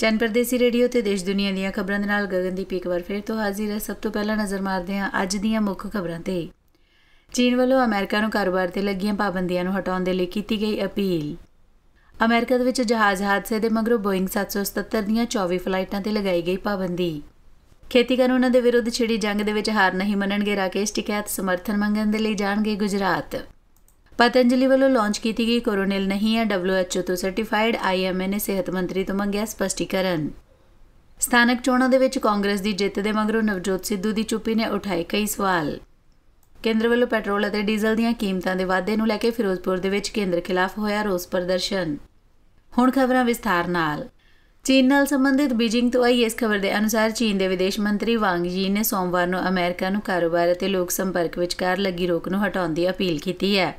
ਚੈਨ ਪਰਦੇਸੀ radio ਤੇ ਦੇਸ਼ ਦੁਨੀਆ ਦੀਆਂ ਖਬਰਾਂ ਦੇ ਨਾਲ ਗਗਨਦੀਪ ਇੱਕ ਵਾਰ ਫੇਰ ਤੋਂ ਹਾਜ਼ਰ ਹੈ ਸਭ ਤੋਂ ਪਹਿਲਾਂ ਨਜ਼ਰ ਮਾਰਦੇ ਹਾਂ ਅੱਜ ਦੀਆਂ ਮੁੱਖ ਖਬਰਾਂ ਤੇ ਚੀਨ ਵੱਲੋਂ ਅਮਰੀਕਾ ਨੂੰ ਕਾਰੋਬਾਰ ਤੇ ਲੱਗੀਆਂ ਪਾਬੰਦੀਆਂ ਨੂੰ ਹਟਾਉਣ ਦੇ ਲਈ ਕੀਤੀ ਗਈ ਅਪੀਲ ਅਮਰੀਕਾ ਦੇ ਵਿੱਚ ਜਹਾਜ਼ ਹਾਦਸੇ ਦੇ ਮਗਰੋਂ ਬੋਇੰਗ 777 ਦੀਆਂ 24 ਫਲਾਈਟਾਂ ਤੇ ਲਗਾਈ ਗਈ ਪਾਬੰਦੀ ਖੇਤੀ ਕਾਨੂੰਨਾਂ ਦੇ ਵਿਰੁੱਧ ਛਿੜੀ ਜੰਗ ਦੇ ਵਿੱਚ ਹਾਰ ਨਹੀਂ ਮੰਨਣਗੇ ਰਾਕੇਸ਼ ਟਿਕੈਤ ਸਮਰਥਨ ਮੰਗਣ ਦੇ ਲਈ ਜਾਣਗੇ ਗੁਜਰਾਤ ਪਤੰਜਲੀ ਵੱਲੋਂ ਲਾਂਚ ਕੀਤੀ ਗਈ ਕੋਰੋਨਲ ਨਹੀਂ ਹੈ WHO ਤੋਂ ਸਰਟੀਫਾਈਡ IMA ਨੇ ਸਿਹਤ ਮੰਤਰੀ ਤੋਂ ਮੰਗਿਆ ਸਪਸ਼ਟੀਕਰਨ ਸਥਾਨਕ ਚੋਣਾਂ ਦੇ ਵਿੱਚ ਕਾਂਗਰਸ ਦੀ ਜਿੱਤ ਦੇ ਮਗਰੋਂ ਨਵਜੋਤ ਸਿੱਧੂ ਦੀ ਚੁੱਪੀ ਨੇ ਉਠਾਏ ਕਈ ਸਵਾਲ ਕੇਂਦਰ ਵੱਲੋਂ ਪੈਟਰੋਲ ਅਤੇ ਡੀਜ਼ਲ ਦੀਆਂ ਕੀਮਤਾਂ ਦੇ ਵਾਧੇ ਨੂੰ ਲੈ ਕੇ ਫਿਰੋਜ਼ਪੁਰ ਦੇ ਵਿੱਚ ਕੇਂਦਰ ਖਿਲਾਫ ਹੋਇਆ ਰੋਸ ਪ੍ਰਦਰਸ਼ਨ ਹੁਣ ਖਬਰਾਂ ਵਿਸਥਾਰ ਨਾਲ ਚੀਨ ਨਾਲ ਸੰਬੰਧਿਤ ਬੀਜਿੰਗ ਤੋਂ ਆਈ ਇਸ ਖਬਰ ਦੇ ਅਨੁਸਾਰ ਚੀਨ ਦੇ ਵਿਦੇਸ਼ ਮੰਤਰੀ ਵਾਂਗ ਜੀ ਨੇ ਸੋਮਵਾਰ ਨੂੰ ਅਮਰੀਕਾ ਨੂੰ ਕਾਰੋਬਾਰ ਅਤੇ ਲੋਕ ਸੰਪਰਕ ਵਿਚਕਾਰ ਲੱਗੀ ਰੋਕ ਨੂੰ ਹਟਾਉਣ ਦੀ ਅਪੀਲ ਕੀਤੀ ਹੈ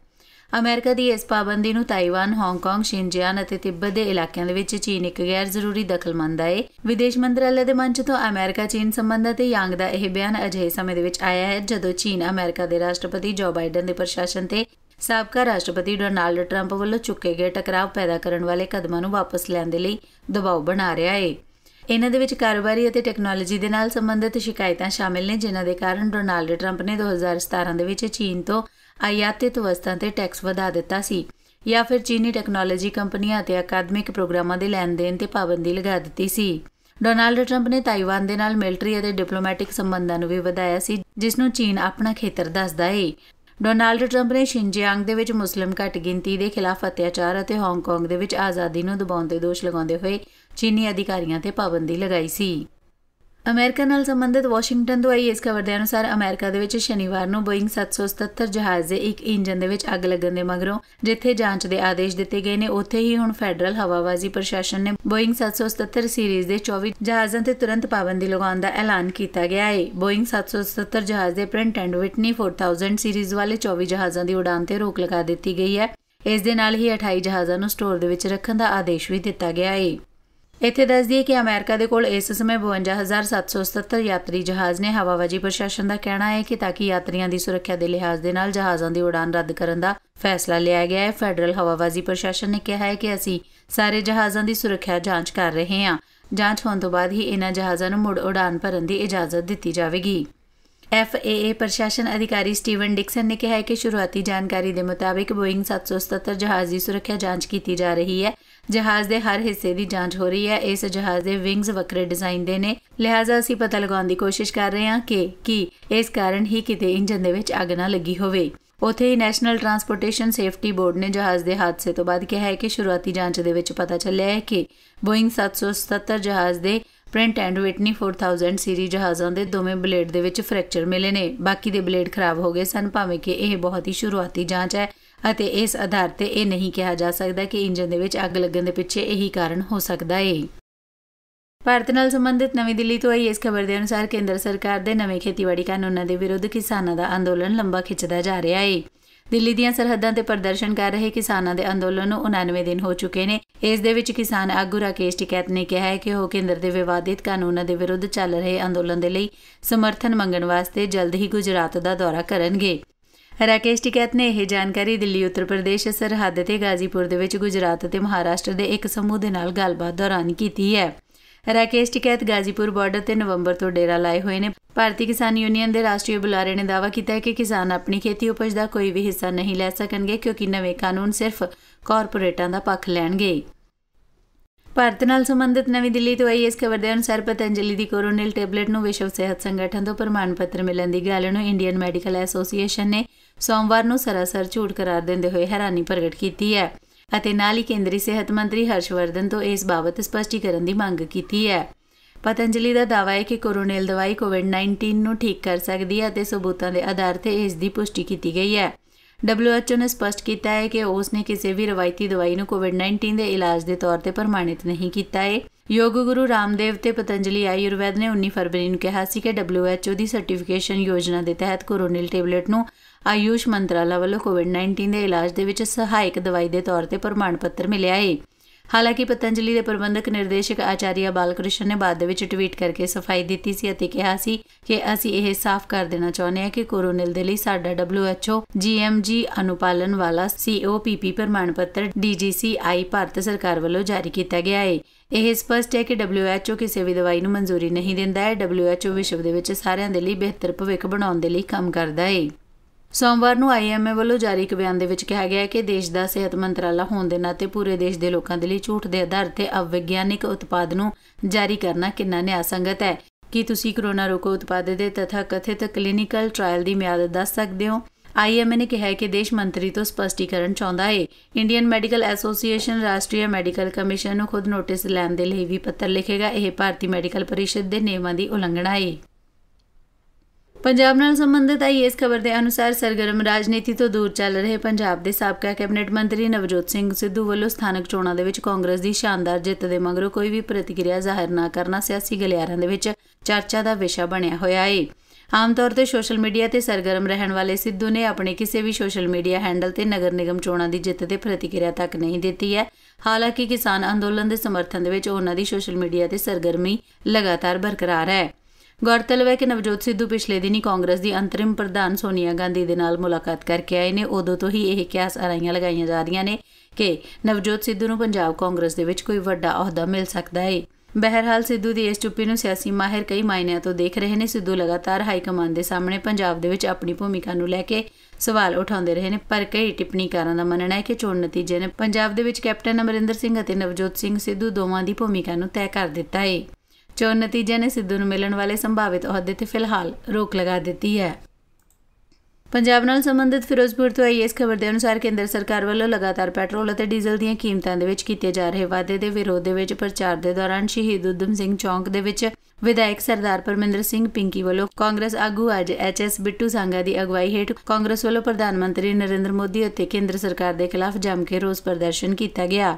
ਅਮਰੀਕਾ ਦੀ ਇਸ ਪਾਬੰਦੀ ਨੂੰ ਤਾਈਵਾਨ ਹਾਂਗਕਾਂਗ ਸ਼ਿਨਜਿਆਨ ਅਤੇ ਤਿੱਬਤ ਦੇ ਇਲਾਕਿਆਂ ਦੇ ਵਿੱਚ ਚੀਨ ਇੱਕ ਗੈਰ ਜ਼ਰੂਰੀ ਦਖਲ ਮੰਨਦਾ ਹੈ ਵਿਦੇਸ਼ ਮੰਤਰਾਲੇ ਦੇ ਮੰਚ ਤੋਂ ਅਮਰੀਕਾ ਚੀਨ ਸੰਬੰਧਾਂ ਤੇ ਯਾਂਗ ਦਾ ਇਹ ਬਿਆਨ ਅਜਿਹੇ ਸਮੇਂ ਦੇ ਵਿੱਚ ਆਇਆ ਹੈ ਜਦੋਂ ਚੀਨ ਅਮਰੀਕਾ ਦੇ ਰਾਸ਼ਟਰਪਤੀ ਜੋ ਬਾਈਡਨ ਦੇ ਪ੍ਰਸ਼ਾਸਨ ਤੇ ਸਾਬਕਾ ਰਾਸ਼ਟਰਪਤੀ ਡੋਨਾਲਡ ਟਰੰਪ ਵੱਲੋਂ ਚੁੱਕੇ ਗਏ ਟਕਰਾਅ ਪੈਦਾ ਕਰਨ ਵਾਲੇ ਕਦਮਾਂ ਨੂੰ ਵਾਪਸ ਲੈਣ ਦੇ ਲਈ ਦਬਾਅ ਬਣਾ ਰਿਹਾ ਹੈ ਇਹਨਾਂ ਦੇ ਵਿੱਚ ਕਾਰੋਬਾਰੀ ਅਤੇ ਟੈਕਨੋਲੋਜੀ ਦੇ ਨਾਲ ਸੰਬੰਧਿਤ ਸ਼ਿਕਾਇਤਾਂ ਸ਼ਾਮਿਲ ਨੇ ਜਿਨ੍ਹਾਂ ਦੇ ਕਾਰਨ ਡੋਨਾਲਡ ਟਰੰਪ ਨੇ 2017 ਦੇ ਵਿੱਚ ਚੀਨ ਤੋਂ ਆਯਾਤਿਤ ਵਸਤਾਂ ਤੇ ਟੈਕਸ ਵਧਾ ਦਿੱਤਾ ਸੀ ਜਾਂ ਫਿਰ ਚੀਨੀ ਟੈਕਨੋਲੋਜੀ ਕੰਪਨੀਆਂ ਤੇ ਅਕਾਦਮਿਕ ਪ੍ਰੋਗਰਾਮਾਂ ਦੇ ਲੈਣ-ਦੇਣ ਤੇ ਪਾਬੰਦੀ ਲਗਾ ਦਿੱਤੀ ਸੀ। ਡੋਨਾਲਡ ਟਰੰਪ ਨੇ ਤਾਈਵਾਨ ਦੇ ਨਾਲ ਮਿਲਟਰੀ ਅਤੇ ਡਿਪਲੋਮੈਟਿਕ ਸੰਬੰਧਾਂ ਨੂੰ ਵੀ ਵਧਾਇਆ ਸੀ ਜਿਸ ਨੂੰ ਚੀਨ ਆਪਣਾ ਖੇਤਰ ਦੱਸਦਾ ਏ। ਡੋਨਾਲਡ ਟਰੰਪ ਨੇ ਸ਼ਿੰਜਿਆਂਗ ਦੇ ਵਿੱਚ ਮੁਸਲਮ ਘੱਟ ਗਿਣਤੀ ਦੇ ਖਿਲਾਫ ਅਤਿਆਚਾਰ ਅਤੇ ਹਾਂਗਕਾਂਗ ਦੇ ਵਿੱਚ ਆਜ਼ਾਦੀ ਨੂੰ ਦਬਾਉਣ ਦੇ ਦੋਸ਼ ਲਗਾਉਂਦੇ ਹੋਏ ਚੀਨੀ ਅਧਿਕਾਰੀਆਂ ਤੇ ਪਾਬੰਦੀ ਲਗਾਈ ਸੀ। ਅਮਰੀਕਾ ਨਾਲ ਸੰਬੰਧਿਤ ਵਾਸ਼ਿੰਗਟਨ ਤੋਂ ਆਈ ਇਸ ਖਬਰ ਦੇ ਅਨੁਸਾਰ ਅਮਰੀਕਾ ਦੇ ਵਿੱਚ ਸ਼ਨੀਵਾਰ ਨੂੰ ਬੋਇੰਗ 777 ਜਹਾਜ਼ ਦੇ ਇੱਕ ਇੰਜਨ ਦੇ ਵਿੱਚ ਅੱਗ ਲੱਗਣ ਦੇ ਮਗਰੋਂ ਜਿੱਥੇ ਜਾਂਚ ਦੇ ਆਦੇਸ਼ ਦਿੱਤੇ ਗਏ ਨੇ ਉੱਥੇ ਹੀ ਹੁਣ ਫੈਡਰਲ ਹਵਾਬਾਜ਼ੀ ਪ੍ਰਸ਼ਾਸਨ ਨੇ ਬੋਇੰਗ 777 ਸੀਰੀਜ਼ ਦੇ 24 ਜਹਾਜ਼ਾਂ ਤੇ ਤੁਰੰਤ ਪਾਬੰਦੀ ਲਗਾਉਣ ਦਾ ਐਲਾਨ ਕੀਤਾ ਗਿਆ ਹੈ ਬੋਇੰਗ 777 ਜਹਾਜ਼ ਦੇ ਪ੍ਰਿੰਟ ਐਂਡ ਵਿਟਨੀ 4000 ਸੀਰੀਜ਼ ਵਾਲੇ 24 ਜਹਾਜ਼ਾਂ ਦੀ ਉਡਾਨ ਤੇ ਰੋਕ ਲਗਾ ਦਿੱਤੀ ਗਈ ਹੈ ਇਸ ਦੇ ਨਾਲ ਹੀ 28 ਜਹਾਜ਼ਾਂ ਨੂੰ ਸਟੋਰ ਦੇ ਵਿੱਚ ਰੱਖਣ ਦਾ ਆਦੇਸ਼ ਵੀ ਦਿੱਤਾ ਗਿਆ ਹੈ ਇੱਥੇ ਦੱਸ ਦਈਏ ਕਿ ਅਮਰੀਕਾ ਦੇ ਕੋਲ ਇਸ ਸਮੇਂ 52777 ਯਾਤਰੀ ਜਹਾਜ਼ ਨੇ ਹਵਾਵਾਜੀ ਪ੍ਰਸ਼ਾਸਨ ਦਾ ਕਹਿਣਾ ਹੈ ਕਿ ਤਾਂ ਕਿ ਯਾਤਰੀਆਂ ਦੀ ਸੁਰੱਖਿਆ ਦੇ ਲਿਹਾਜ਼ ਦੇ ਨਾਲ ਜਹਾਜ਼ਾਂ ਦੀ ਉਡਾਨ ਰੱਦ ਕਰਨ ਦਾ ਫੈਸਲਾ ਲਿਆ ਗਿਆ ਹੈ ਫੈਡਰਲ ਹਵਾਵਾਜੀ ਪ੍ਰਸ਼ਾਸਨ ਨੇ ਕਿਹਾ ਹੈ ਕਿ ਅਸੀਂ ਸਾਰੇ ਜਹਾਜ਼ਾਂ ਦੀ ਸੁਰੱਖਿਆ ਜਾਂਚ ਕਰ ਰਹੇ ਹਾਂ ਜਾਂਚ ਹੋਣ ਤੋਂ ਬਾਅਦ ਹੀ ਇਹਨਾਂ ਜਹਾਜ਼ਾਂ ਨੂੰ ਮੁੜ ਉਡਾਨ ਭਰਨ ਦੀ ਇਜਾਜ਼ਤ ਦਿੱਤੀ ਜਾਵੇਗੀ FAA ਪ੍ਰਸ਼ਾਸਨ ਅਧਿਕਾਰੀ ਸਟੀਵਨ ਡਿਕਸਨ ਨੇ ਕਿਹਾ ਹੈ ਕਿ ਸ਼ੁਰੂਆਤੀ ਜਾਣਕਾਰੀ ਦੇ ਮੁਤਾਬਿਕ ਬੋਇੰਗ 777 ਜਹਾਜ਼ ਦੀ ਸੁਰੱਖਿਆ ਜਾਂਚ ਕੀਤੀ ਜਾ ਰਹੀ ਹੈ ਜਹਾਜ਼ ਦੇ ਹਰ ਹਿੱਸੇ ਦੀ ਜਾਂਚ ਹੋ ਰਹੀ ਹੈ ਇਸ ਜਹਾਜ਼ ਦੇ ਵਿੰਗਸ ਵੱਖਰੇ ਡਿਜ਼ਾਈਨ ਦੇ ਨੇ ਲਿਹਾਜ਼ਾ ਅਸੀਂ ਪਤਾ ਲਗਾਉਣ ਦੀ ਕੋਸ਼ਿਸ਼ ਕਰ ਰਹੇ ਹਾਂ ਕਿ ਕੀ ਇਸ ਕਾਰਨ ਹੀ ਕਿਤੇ ਇੰਜਨ ਦੇ ਵਿੱਚ ਅੱਗ ਨਾ ਲੱਗੀ ਹੋਵੇ ਉਥੇ ਹੀ ਨੈਸ਼ਨਲ ਟਰਾਂਸਪੋਰਟੇਸ਼ਨ ਸੇਫਟੀ ਬੋਰਡ ਨੇ ਜਹਾਜ਼ ਦੇ ਹਾਦਸੇ ਤੋਂ ਬਾਅਦ ਕਿਹਾ ਹੈ ਕਿ ਸ਼ੁਰੂਆਤੀ ਜਾਂਚ ਦੇ ਵਿੱਚ ਪਤਾ ਚੱਲਿਆ ਹੈ ਕਿ ਬੋਇੰਗ 777 ਜਹਾਜ਼ ਦੇ ਪ੍ਰਿੰਟ ਐਂਡ ਵਿਟਨੀ 4000 ਸੀਰੀ ਜਹਾਜ਼ਾਂ ਦੇ ਦੋਵੇਂ ਬਲੇਡ ਦੇ ਵਿੱਚ ਫ੍ਰੈਕਚਰ ਮਿਲੇ ਨੇ ਬਾਕੀ ਦੇ ਬਲੇਡ ਖਰਾਬ ਹੋ ਗਏ ਸਨ ਭਾਵੇਂ ਕਿ ਇਹ ਬਹੁਤ ਹੀ ਸ਼ੁਰੂਆਤੀ ਜਾਂਚ ਹੈ ਅਤੇ ਇਸ ਆਧਾਰ ਤੇ ਇਹ ਨਹੀਂ ਕਿਹਾ ਜਾ ਸਕਦਾ ਕਿ ਇੰਜਨ ਦੇ ਵਿੱਚ ਅੱਗ ਲੱਗਣ ਦੇ ਪਿੱਛੇ ਇਹੀ ਕਾਰਨ ਹੋ ਸਕਦਾ ਹੈ ਭਾਰਤ ਨਾਲ ਸੰਬੰਧਿਤ ਨਵੀਂ ਦਿੱਲੀ ਤੋਂ ਆਈ ਇਸ ਖਬਰ ਦੇ ਅਨੁਸਾਰ ਕੇਂਦਰ ਸਰਕਾਰ ਦੇ ਨਵੇਂ ਖੇਤੀਬਾੜੀ ਕਾਨੂੰਨਾਂ ਦੇ ਵਿਰੁੱਧ ਕਿਸਾਨਾਂ ਦਾ ਅੰਦੋਲਨ ਲੰਬਾ ਖਿੱਚਦਾ ਜਾ ਰਿਹਾ ਹੈ ਦਿੱਲੀ ਦੀਆਂ ਸਰਹੱਦਾਂ ਤੇ ਪ੍ਰਦਰਸ਼ਨ ਕਰ ਰਹੇ ਕਿਸਾਨਾਂ ਦੇ ਅੰਦੋਲਨ ਨੂੰ 99 ਦਿਨ ਹੋ ਚੁੱਕੇ ਨੇ ਇਸ ਦੇ ਵਿੱਚ ਕਿਸਾਨ ਆਗੂ ਰਾਕੇਸ਼ ਟਿਕੈਤ ਨੇ ਕਿਹਾ ਹੈ ਕਿ ਉਹ ਕੇਂਦਰ ਦੇ ਵਿਵਾਦਿਤ ਕਾਨੂੰਨਾਂ ਦੇ ਵਿਰੁੱਧ ਚੱਲ ਰਹੇ ਅੰਦੋਲਨ ਦੇ ਲਈ ਸਮਰਥਨ ਮੰਗਣ ਵਾਸਤੇ ਜਲਦ ਹੀ ਗੁਜਰਾਤ ਦਾ ਦੌਰਾ ਕਰਨਗੇ ਰਾਕੇਸ਼ ਟਿਕੈਤ ਨੇ ਇਹ ਜਾਣਕਾਰੀ ਦਿੱਲੀ ਉੱਤਰ ਪ੍ਰਦੇਸ਼ ਸਰਹੱਦ ਤੇ ਗਾਜ਼ੀਪੁਰ ਦੇ ਵਿੱਚ ਗੁਜਰਾਤ ਤੇ ਮਹਾਰਾਸ਼ਟਰ ਦੇ ਇੱਕ ਸਮੂਹ ਦੇ ਨਾਲ ਗੱਲਬਾਤ ਦੌਰਾਨ ਕੀਤੀ ਹੈ ਰਾਕੇਸ਼ ਟਿਕੈਤ ਗਾਜ਼ੀਪੁਰ ਬਾਰਡਰ ਤੇ ਨਵੰਬਰ ਤੋਂ ਡੇਰਾ ਲਾਏ ਹੋਏ ਨੇ ਭਾਰਤੀ ਕਿਸਾਨ ਯੂਨੀਅਨ ਦੇ ਰਾਸ਼ਟਰੀ ਬੁਲਾਰੇ ਨੇ ਦਾਅਵਾ ਕੀਤਾ ਹੈ ਕਿ ਕਿਸਾਨ ਆਪਣੀ ਖੇਤੀ ਉਪਜ ਦਾ ਕੋਈ ਵੀ ਹਿੱਸਾ ਨਹੀਂ ਲੈ ਸਕਣਗੇ ਕਿਉਂਕਿ ਨਵੇਂ ਕਾਨੂੰਨ ਸਿਰਫ ਕਾਰਪੋਰੇਟਾਂ ਦਾ ਪੱਖ ਲੈਣਗੇ ਭਾਰਤ ਨਾਲ ਸੰਬੰਧਿਤ ਨਵੀਂ ਦਿੱਲੀ ਤੋਂ ਆਈ ਇਸ ਖਬਰ ਦੇ ਅਨੁਸਾਰ ਪਤੰਜਲੀ ਦੀ ਕੋਰੋਨਲ ਟੈਬਲੇਟ ਨੂੰ ਵਿਸ਼ਵ ਸਿਹਤ ਸੰਗਠਨ ਤੋਂ ਪ੍ਰਮਾਣ ਪੱਤਰ ਮਿਲਣ ਦੀ ਗੱਲ ਨੂੰ ਇੰਡੀਅਨ ਮੈਡੀਕਲ ਐਸੋਸੀਏਸ਼ਨ ਨੇ ਸੋਮਵਾਰ ਨੂੰ ਸਰਾਸਰ ਝੂਠ ਕਰਾਰ ਦਿੰਦੇ ਹੋਏ ਹੈਰਾਨੀ ਪ੍ਰਗਟ ਕੀਤੀ ਹੈ ਅਤੇ ਨਾਲ ਹੀ ਕੇਂਦਰੀ ਸਿਹਤ ਮੰਤਰੀ ਹਰਸ਼ਵਰਧਨ ਤੋਂ ਇਸ ਬਾਬਤ ਸਪਸ਼ਟੀਕਰਨ ਦੀ ਮੰਗ ਕੀਤੀ ਹੈ ਪਤੰਜਲੀ ਦਾ ਦਾਅਵਾ ਹੈ ਕਿ ਕੋਰੋਨਲ ਦਵਾਈ ਕੋਵਿਡ-19 ਨੂੰ ਠੀਕ ਕਰ ਸਕਦੀ ਹੈ ਅਤੇ ਸਬੂਤਾਂ ਦੇ ਆਧਾਰ ਤੇ ਇਸ ਦੀ ਪੁਸ਼ਟੀ ਕੀਤੀ ਗਈ ਹੈ WHO ਨੇ ਸਪਸ਼ਟ ਕੀਤਾ ਹੈ ਕਿ ਉਸ ਨੇ ਕਿਸੇ ਵੀ ਰਵਾਇਤੀ ਦਵਾਈ ਨੂੰ ਕੋਵਿਡ-19 ਦੇ ਇਲਾਜ ਦੇ ਤੌਰ ਤੇ ਪ੍ਰਮਾਣਿਤ ਨਹੀਂ ਕੀਤਾ ਹੈ ਯੋਗ ਗੁਰੂ ਰਾਮਦੇਵ ਤੇ ਪਤੰਜਲੀ ਆਯੁਰਵੈਦ ਨੇ 19 ਫਰਵਰੀ ਨੂੰ ਕਿਹਾ ਸੀ ਕਿ WHO ਦੀ ਸਰਟੀਫਿਕੇਸ਼ਨ ਯੋਜਨਾ ਦੇ ਤਹਿਤ ਕੋਰੋਨਿਲ ਟੈਬਲੇਟ ਨੂੰ ਆਯੂਸ਼ ਮੰਤਰਾਲਾ ਵੱਲੋਂ ਕੋਵਿਡ-19 ਦੇ ਇਲਾਜ ਦੇ ਵਿੱਚ ਸਹਾਇਕ ਦਵਾਈ ਦੇ ਤੌਰ ਤੇ ਪ੍ਰਮਾਣ ਪੱਤਰ ਮਿਲਿਆ ਹੈ ਹਾਲਾਂਕਿ ਪਤੰਜਲੀ ਦੇ ਪ੍ਰਬੰਧਕ ਨਿਰਦੇਸ਼ਕ ਆਚਾਰੀਆ ਬਾਲਕ੍ਰਿਸ਼ਨ ਨੇ ਬਾਅਦ ਵਿੱਚ ਟਵੀਟ ਕਰਕੇ ਸਫਾਈ ਦਿੱਤੀ ਸੀ ਅਤੇ ਕਿਹਾ ਸੀ ਕਿ ਅਸੀਂ ਇਹ ਸਾਫ਼ ਕਰ ਦੇਣਾ ਚਾਹੁੰਦੇ ਹਾਂ ਕਿ ਕੋਰੋਨਿਲ ਦੇ ਲਈ ਸਾਡਾ WHO GMG ਅਨੁਪਾਲਨ ਵਾਲਾ COPP ਪ੍ਰਮਾਣ ਪੱਤਰ DGCI ਭਾਰਤ ਸਰਕਾਰ ਵੱਲੋਂ ਜਾਰੀ ਕੀਤਾ ਗਿਆ ਹੈ ਇਹ ਸਪਸ਼ਟ ਹੈ ਕਿ WHO ਕਿਸੇ ਵੀ ਦਵਾਈ ਨੂੰ ਮਨਜ਼ੂਰੀ ਨਹੀਂ ਦਿੰਦਾ ਹੈ WHO ਵਿਸ਼ਵ ਦੇ ਵਿੱਚ ਸਾਰਿਆਂ ਦੇ ਲਈ ਬਿਹਤਰ ਭਵਿੱਖ ਬਣਾਉਣ ਦੇ ਲਈ ਕੰਮ ਕਰਦਾ ਹੈ ਸੋਮਵਾਰ ਨੂੰ ਆਈਐਮਏ ਵੱਲੋਂ ਜਾਰੀ ਇੱਕ ਬਿਆਨ ਦੇ ਵਿੱਚ ਕਿਹਾ ਗਿਆ ਹੈ ਕਿ ਦੇਸ਼ ਦਾ ਸਿਹਤ ਮੰਤਰਾਲਾ ਹੋਣ ਦੇ ਨਾਤੇ ਪੂਰੇ ਦੇਸ਼ ਦੇ ਲੋਕਾਂ ਦੇ ਲਈ ਝੂਠ ਦੇ ਆਧਾਰ ਤੇ ਅਵਿਗਿਆਨਿਕ ਉਤਪਾਦ ਨੂੰ ਜਾਰੀ ਕਰਨਾ ਕਿੰਨਾ ਨਿਆਸੰਗਤ ਹੈ ਕੀ ਤੁਸੀਂ ਕੋਰੋਨਾ ਰੋਕੋ ਉਤਪਾਦ ਦੇ ਤਥਾ ਕਥਿਤ ਕਲੀਨਿਕਲ ਟ੍ਰਾਇਲ ਦੀ ਮਿਆਦ ਦੱਸ ਸਕਦੇ ਹੋ ਆਈਐਮਏ ਨੇ ਕਿਹਾ ਹੈ ਕਿ ਦੇਸ਼ ਮੰਤਰੀ ਤੋਂ ਸਪਸ਼ਟੀਕਰਨ ਚਾਹੁੰਦਾ ਹੈ ਇੰਡੀਅਨ ਮੈਡੀਕਲ ਐਸੋਸੀਏਸ਼ਨ ਰਾਸ਼ਟਰੀ ਮੈਡੀਕਲ ਕਮਿਸ਼ਨ ਨੂੰ ਖੁਦ ਨੋਟਿਸ ਲੈਣ ਦੇ ਲਈ ਵੀ ਪੱਤਰ ਲਿਖੇਗਾ ਇਹ ਭਾਰਤੀ ਮੈਡੀਕਲ ਪਰਿਸ਼ਦ ਦੇ ਨਿਯਮਾਂ ਦੀ ਉਲੰਘਣਾ ਹੈ ਪੰਜਾਬ ਨਾਲ ਸੰਬੰਧਿਤ ਇਸ ਖਬਰ ਦੇ ਅਨੁਸਾਰ ਸਰਗਰਮ ਰਾਜਨੀਤੀ ਤੋਂ ਦੂਰ ਚੱਲ ਰਹੇ ਪੰਜਾਬ ਦੇ ਸਾਬਕਾ ਕੈਬਨਿਟ ਮੰਤਰੀ ਨਵਜੋਤ ਸਿੰਘ ਸਿੱਧੂ ਵੱਲੋਂ ਸਥਾਨਕ ਚੋਣਾਂ ਦੇ ਵਿੱਚ ਕਾਂਗਰਸ ਦੀ ਸ਼ਾਨਦਾਰ ਜਿੱਤ ਦੇ ਮਗਰੋਂ ਕੋਈ ਵੀ ਪ੍ਰਤੀਕਿਰਿਆ ਜ਼ਾਹਿਰ ਨਾ ਕਰਨਾ ਸਿਆਸੀ ਗਲਿਆਰਾਂ ਦੇ ਵਿੱਚ ਚਰਚਾ ਦਾ ਵਿਸ਼ਾ ਬਣਿਆ ਹੋਇਆ ਹੈ ਆਮ ਤੌਰ ਤੇ ਸੋਸ਼ਲ ਮੀਡੀਆ ਤੇ ਸਰਗਰਮ ਰਹਿਣ ਵਾਲੇ ਸਿੱਧੂ ਨੇ ਆਪਣੇ ਕਿਸੇ ਵੀ ਸੋਸ਼ਲ ਮੀਡੀਆ ਹੈਂਡਲ ਤੇ ਨਗਰ ਨਿਗਮ ਚੋਣਾਂ ਦੀ ਜਿੱਤ ਤੇ ਪ੍ਰਤੀਕਿਰਿਆ ਤੱਕ ਨਹੀਂ ਦਿੱਤੀ ਹੈ ਹਾਲਾਂਕਿ ਕਿਸਾਨ ਅੰਦੋਲਨ ਦੇ ਸਮਰਥਨ ਦੇ ਵਿੱਚ ਉਹਨਾਂ ਦੀ ਸੋਸ਼ਲ ਮੀਡੀਆ ਤੇ ਸਰਗਰਮੀ ਲਗਾਤਾਰ ਬਰਕਰਾਰ ਹੈ ਗੌਰਤਲਬ ਹੈ ਕਿ ਨਵਜੋਤ ਸਿੱਧੂ ਪਿਛਲੇ ਦਿਨੀ ਕਾਂਗਰਸ ਦੀ ਅੰਤਰਿਮ ਪ੍ਰਧਾਨ ਸੋਨੀਆ ਗਾਂਧੀ ਦੇ ਨਾਲ ਮੁਲਾਕਾਤ ਕਰਕੇ ਆਏ ਨੇ ਉਦੋਂ ਤੋਂ ਹੀ ਇਹ ਕਿਆਸ ਅਰਾਈਆਂ ਲਗਾਈਆਂ ਜਾ ਰਹੀਆਂ ਨੇ ਕਿ ਨਵਜੋਤ ਸਿੱਧੂ ਨੂੰ ਪੰਜਾਬ ਕਾਂਗਰਸ ਦੇ ਵਿੱਚ ਕੋਈ ਵੱਡਾ ਅਹੁਦਾ ਮਿਲ ਸਕਦਾ ਹੈ ਬਹਿਰਹਾਲ ਸਿੱਧੂ ਦੀ ਇਸ ਚੁੱਪੀ ਨੂੰ ਸਿਆਸੀ ਮਾਹਿਰ ਕਈ ਮਾਇਨਿਆਂ ਤੋਂ ਦੇਖ ਰਹੇ ਨੇ ਸਿੱਧੂ ਲਗਾਤਾਰ ਹਾਈ ਕਮਾਂਡ ਦੇ ਸਾਹਮਣੇ ਪੰਜਾਬ ਦੇ ਵਿੱਚ ਆਪਣੀ ਭੂਮਿਕਾ ਨੂੰ ਲੈ ਕੇ ਸਵਾਲ ਉਠਾਉਂਦੇ ਰਹੇ ਨੇ ਪਰ ਕਈ ਟਿੱਪਣੀਕਾਰਾਂ ਦਾ ਮੰਨਣਾ ਹੈ ਕਿ ਚੋਣ ਨਤੀਜੇ ਨੇ ਪੰਜਾਬ ਦੇ ਵਿੱਚ ਕੈਪਟਨ ਅਮਰਿੰਦਰ ਸਿੰਘ ਅਤੇ ਨਵਜੋਤ ਸਿੰਘ ਸਿੱਧੂ ਦੋਵਾਂ ਦੀ ਭੂਮਿਕਾ ਨੂੰ ਤੈਅ ਕਰ ਦਿੱਤਾ ਹੈ ਚੋਣ ਨਤੀਜੇ ਨੇ ਸਿੱਧੂ ਨੂੰ ਮਿਲਣ ਵਾਲੇ ਸੰਭਾਵਿਤ ਅਹੁਦੇ ਤੇ ਫਿਲਹਾਲ ਰੋਕ ਲਗਾ ਦਿੱਤੀ ਹੈ ਪੰਜਾਬ ਨਾਲ ਸੰਬੰਧਿਤ ਫਿਰੋਜ਼ਪੁਰ ਤੋਂ ਆਈ ਇਸ ਖਬਰ ਦੇ ਅਨੁਸਾਰ ਕੇਂਦਰ ਸਰਕਾਰ ਵੱਲੋਂ ਲਗਾਤਾਰ ਪੈਟਰੋਲ ਅਤੇ ਡੀਜ਼ਲ ਦੀਆਂ ਕੀਮਤਾਂ ਦੇ ਵਿੱਚ ਕੀਤੇ ਜਾ ਰਹੇ ਵਾਅਦੇ ਦੇ ਵਿਰੋਧ ਦੇ ਵਿੱਚ ਪ੍ਰਚਾਰ ਦੇ ਦੌਰਾਨ ਸ਼ਹੀਦ ਉਦਮ ਸਿੰਘ ਚੌਂਕ ਦੇ ਵਿੱਚ ਵਿਧਾਇਕ ਸਰਦਾਰ ਪਰਮਿੰਦਰ ਸਿੰਘ ਪਿੰਕੀ ਵੱਲੋਂ ਕਾਂਗਰਸ ਆਗੂ ਅੱਜ ਐਚਐਸ ਬਿੱਟੂ ਸੰਘਾ ਦੀ ਅਗਵਾਈ ਹੇਠ ਕਾਂਗਰਸ ਵੱਲੋਂ ਪ੍ਰਧਾਨ ਮੰਤਰੀ ਨਰਿੰਦਰ ਮੋਦੀ ਅਤੇ ਕੇਂਦਰ ਸਰਕਾਰ ਦੇ ਖਿਲਾਫ ਜੰਮ ਕੇ ਰੋਸ ਪ੍ਰਦਰਸ਼ਨ ਕੀਤਾ ਗਿਆ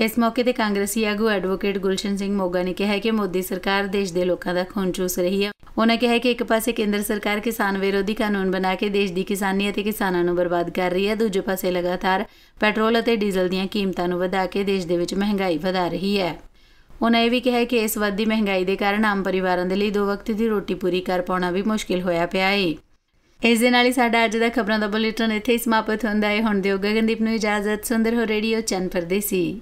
ਇਸ ਮੌਕੇ ਤੇ ਕਾਂਗਰਸੀ ਆਗੂ ਐਡਵੋਕੇਟ ਗੁਲਸ਼ਨ ਸਿੰਘ ਮੋਗਾ ਨੇ ਕਿਹਾ ਕਿ ਮੋਦੀ ਸਰਕਾਰ ਦੇਸ਼ ਦੇ ਲੋਕਾਂ ਦਾ ਖੂਨ ਚੂਸ ਰਹੀ ਹੈ ਉਹਨਾਂ ਕਿਹਾ ਕਿ ਇੱਕ ਪਾਸੇ ਕੇਂਦਰ ਸਰਕਾਰ ਕਿਸਾਨ ਵਿਰੋਧੀ ਕਾਨੂੰਨ ਬਣਾ ਕੇ ਦੇਸ਼ ਦੀ ਕਿਸਾਨੀ ਅਤੇ ਕਿਸਾਨਾਂ ਨੂੰ ਬਰਬਾਦ ਕਰ ਰਹੀ ਹੈ ਦੂਜੇ ਪਾਸੇ ਲਗਾਤਾਰ ਪੈਟਰੋਲ ਅਤੇ ਡੀਜ਼ਲ ਦੀਆਂ ਕੀਮਤਾਂ ਨੂੰ ਵਧਾ ਕੇ ਦੇਸ਼ ਦੇ ਵਿੱਚ ਮਹਿੰਗਾਈ ਵਧਾ ਰਹੀ ਹੈ ਉਹਨਾਂ ਇਹ ਵੀ ਕਿਹਾ ਕਿ ਇਸ ਵੱਧਦੀ ਮਹਿੰਗਾਈ ਦੇ ਕਾਰਨ ਆਮ ਪਰਿਵਾਰਾਂ ਦੇ ਲਈ ਦੋ ਵਕਤ ਦੀ ਰੋਟੀ ਪੂਰੀ ਕਰ ਪਾਉਣਾ ਵੀ ਮੁਸ਼ਕਿਲ ਹੋਇਆ ਪਿਆ ਹੈ ਇਸ ਦੇ ਨਾਲ ਹੀ ਸਾਡਾ ਅੱਜ ਦਾ ਖਬਰਾਂ ਦਾ ਬੁਲੇਟਿਨ ਇੱਥੇ ਹੀ ਸਮਾਪਤ ਹੁੰਦਾ ਹੈ ਹੁਣ ਦਿਓ ਗਗਨਦੀਪ ਨੂੰ ਇਜਾਜ਼ਤ ਸੁੰਦਰ ਹੋ ਰੇਡੀਓ ਚੰਨ ਪਰਦੇਸੀ